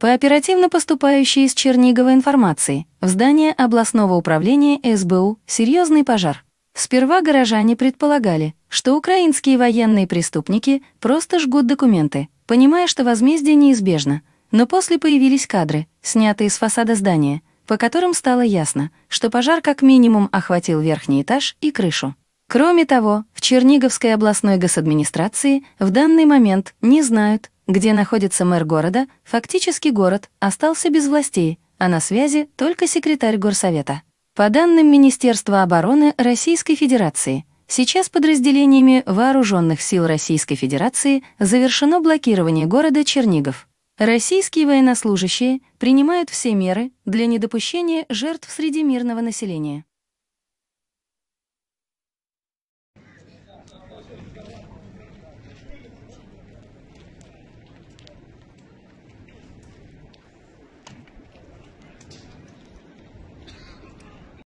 По оперативно поступающей из Чернигова информации, в здание областного управления СБУ серьезный пожар. Сперва горожане предполагали, что украинские военные преступники просто жгут документы, понимая, что возмездие неизбежно. Но после появились кадры, снятые с фасада здания, по которым стало ясно, что пожар как минимум охватил верхний этаж и крышу. Кроме того, в Черниговской областной госадминистрации в данный момент не знают, где находится мэр города, фактически город остался без властей, а на связи только секретарь горсовета. По данным Министерства обороны Российской Федерации, сейчас подразделениями Вооруженных сил Российской Федерации завершено блокирование города Чернигов. Российские военнослужащие принимают все меры для недопущения жертв среди мирного населения.